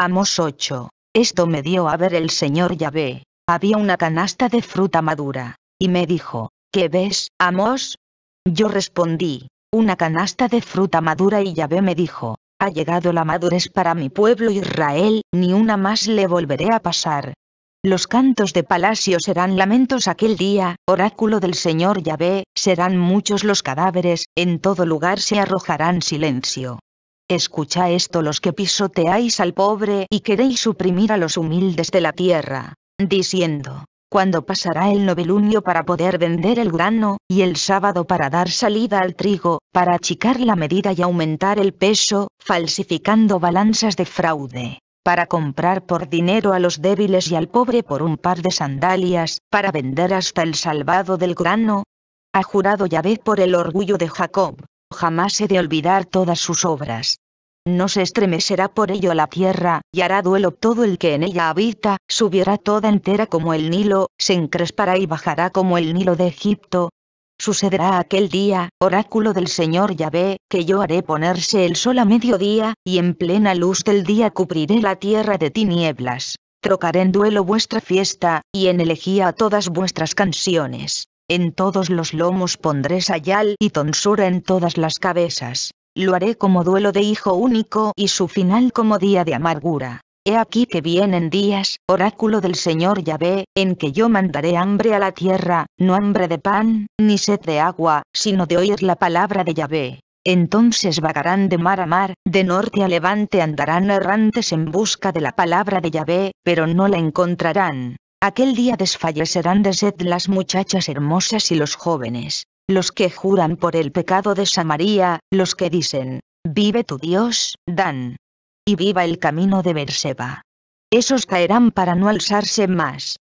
Amos 8. Esto me dio a ver el Señor Yahvé. Había una canasta de fruta madura. Y me dijo, ¿qué ves, Amos? Yo respondí, una canasta de fruta madura y Yahvé me dijo, ha llegado la madurez para mi pueblo Israel, ni una más le volveré a pasar. Los cantos de palacio serán lamentos aquel día, oráculo del Señor Yahvé, serán muchos los cadáveres, en todo lugar se arrojarán silencio. Escucha esto los que pisoteáis al pobre y queréis suprimir a los humildes de la tierra, diciendo, ¿cuándo pasará el novelunio para poder vender el grano, y el sábado para dar salida al trigo, para achicar la medida y aumentar el peso, falsificando balanzas de fraude, para comprar por dinero a los débiles y al pobre por un par de sandalias, para vender hasta el salvado del grano? Ha jurado Yahvé por el orgullo de Jacob, jamás he de olvidar todas sus obras. No se estremecerá por ello la tierra, y hará duelo todo el que en ella habita, subirá toda entera como el Nilo, se encrespará y bajará como el Nilo de Egipto. Sucederá aquel día, oráculo del Señor Yahvé, que yo haré ponerse el sol a mediodía, y en plena luz del día cubriré la tierra de tinieblas. Trocaré en duelo vuestra fiesta, y en elegía todas vuestras canciones. En todos los lomos pondré sayal y tonsura en todas las cabezas. Lo haré como duelo de hijo único y su final como día de amargura. He aquí que vienen días, oráculo del Señor Yahvé, en que yo mandaré hambre a la tierra, no hambre de pan, ni sed de agua, sino de oír la palabra de Yahvé. Entonces vagarán de mar a mar, de norte a levante andarán errantes en busca de la palabra de Yahvé, pero no la encontrarán. Aquel día desfallecerán de sed las muchachas hermosas y los jóvenes, los que juran por el pecado de Samaría, los que dicen, vive tu Dios, Dan. Y viva el camino de Berseba. Esos caerán para no alzarse más.